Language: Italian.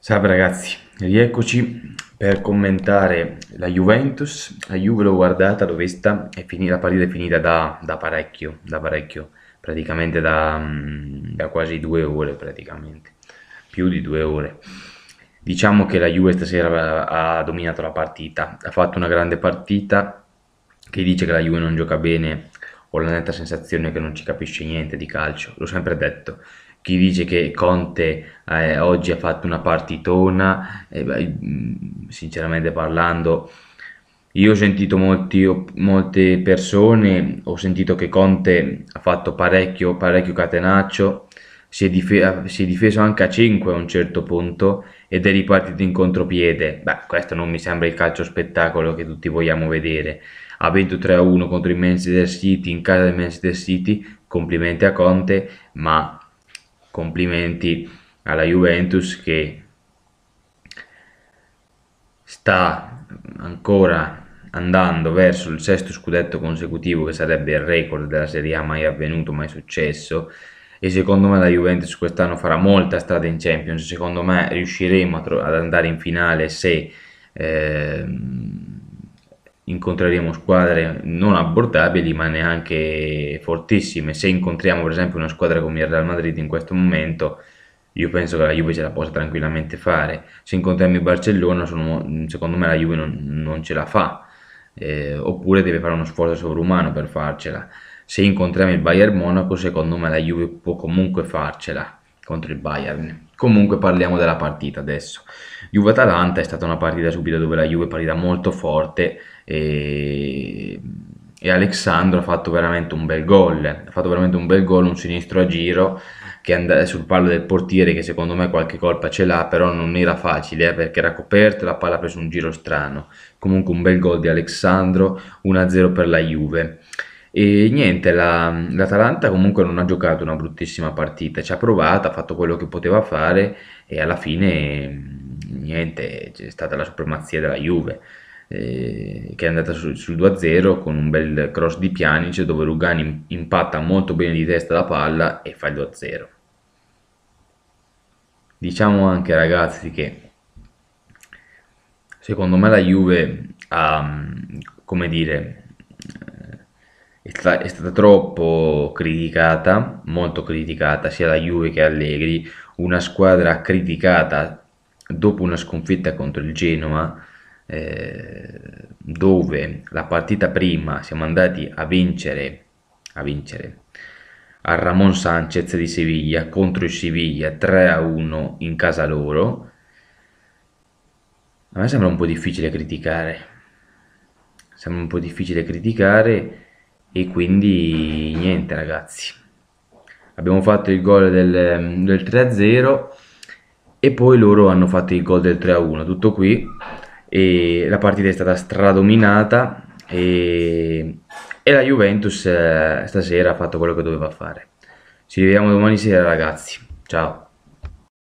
Salve ragazzi, rieccoci per commentare la Juventus. La Juve l'ho guardata dove sta e la partita è finita da, da, parecchio, da parecchio, praticamente da, mm, da quasi due ore praticamente, più di due ore. Diciamo che la Juve stasera ha dominato la partita, ha fatto una grande partita, chi dice che la Juve non gioca bene ho la netta sensazione che non ci capisce niente di calcio, l'ho sempre detto chi dice che Conte eh, oggi ha fatto una partitona, eh, beh, sinceramente parlando, io ho sentito molti, molte persone, ho sentito che Conte ha fatto parecchio, parecchio catenaccio, si è, dif- si è, difeso anche a 5 a un certo punto ed è ripartito in contropiede. Beh, questo non mi sembra il calcio spettacolo che tutti vogliamo vedere. Ha vinto 3-1 contro il Manchester City in casa del Manchester City, complimenti a Conte, ma complimenti alla Juventus che sta ancora andando verso il sesto scudetto consecutivo che sarebbe il record della Serie A mai avvenuto, mai successo e secondo me la Juventus quest'anno farà molta strada in Champions, secondo me riusciremo tro- ad andare in finale se ehm, incontreremo squadre non abbordabili ma neanche fortissime. Se incontriamo per esempio una squadra come il Real Madrid in questo momento, io penso che la Juve ce la possa tranquillamente fare. Se incontriamo il Barcellona, sono, secondo me la Juve non, non ce la fa, eh, oppure deve fare uno sforzo sovrumano per farcela. Se incontriamo il Bayern Monaco, secondo me la Juve può comunque farcela contro il Bayern. Comunque parliamo della partita adesso. Juve-Atalanta è stata una partita subito dove la Juve è partita molto forte e, e Alexandro ha fatto veramente un bel gol, ha fatto veramente un bel gol, un sinistro a giro che è sul palo del portiere che secondo me qualche colpa ce l'ha, però non era facile eh, perché era coperto e la palla ha preso un giro strano. Comunque un bel gol di Alexandro, 1-0 per la Juve. E niente, la- l'Atalanta comunque non ha giocato una bruttissima partita, ci ha provato, ha fatto quello che poteva fare e alla fine mm, niente, c'è stata la supremazia della Juve eh, che è andata su- sul 2-0 con un bel cross di Pjanic dove Lugani impatta molto bene di testa la palla e fa il 2-0. Diciamo anche ragazzi che secondo me la Juve ha, mm, come dire, è stata, troppo criticata, molto criticata sia da Juve che Allegri, una squadra criticata dopo una sconfitta contro il Genoa, eh, dove la partita prima siamo andati a vincere, a vincere a Ramon Sanchez di Siviglia contro il Siviglia 3-1 a in casa loro. A me sembra un po' difficile criticare. Sembra un po' difficile criticare e quindi niente ragazzi abbiamo fatto il gol del, del 3-0 e poi loro hanno fatto il gol del 3-1 tutto qui e la partita è stata stradominata e, e la Juventus eh, stasera ha fatto quello che doveva fare ci vediamo domani sera ragazzi ciao